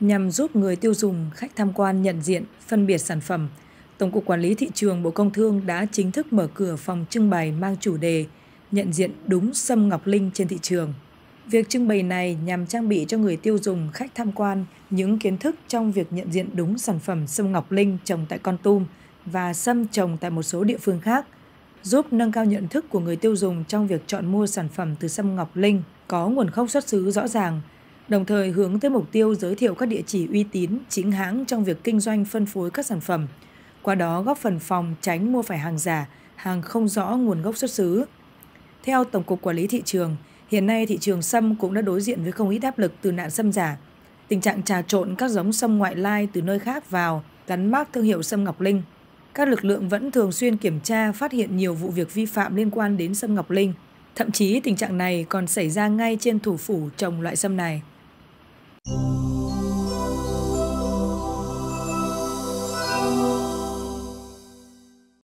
nhằm giúp người tiêu dùng, khách tham quan nhận diện, phân biệt sản phẩm. Tổng cục Quản lý thị trường Bộ Công Thương đã chính thức mở cửa phòng trưng bày mang chủ đề nhận diện đúng sâm ngọc linh trên thị trường. Việc trưng bày này nhằm trang bị cho người tiêu dùng, khách tham quan những kiến thức trong việc nhận diện đúng sản phẩm sâm ngọc linh trồng tại Con Tum và sâm trồng tại một số địa phương khác, giúp nâng cao nhận thức của người tiêu dùng trong việc chọn mua sản phẩm từ sâm ngọc linh có nguồn gốc xuất xứ rõ ràng, đồng thời hướng tới mục tiêu giới thiệu các địa chỉ uy tín, chính hãng trong việc kinh doanh phân phối các sản phẩm, qua đó góp phần phòng tránh mua phải hàng giả, hàng không rõ nguồn gốc xuất xứ. Theo Tổng cục Quản lý Thị trường, hiện nay thị trường sâm cũng đã đối diện với không ít áp lực từ nạn sâm giả. Tình trạng trà trộn các giống sâm ngoại lai từ nơi khác vào gắn mác thương hiệu sâm Ngọc Linh. Các lực lượng vẫn thường xuyên kiểm tra phát hiện nhiều vụ việc vi phạm liên quan đến sâm Ngọc Linh. Thậm chí tình trạng này còn xảy ra ngay trên thủ phủ trồng loại sâm này.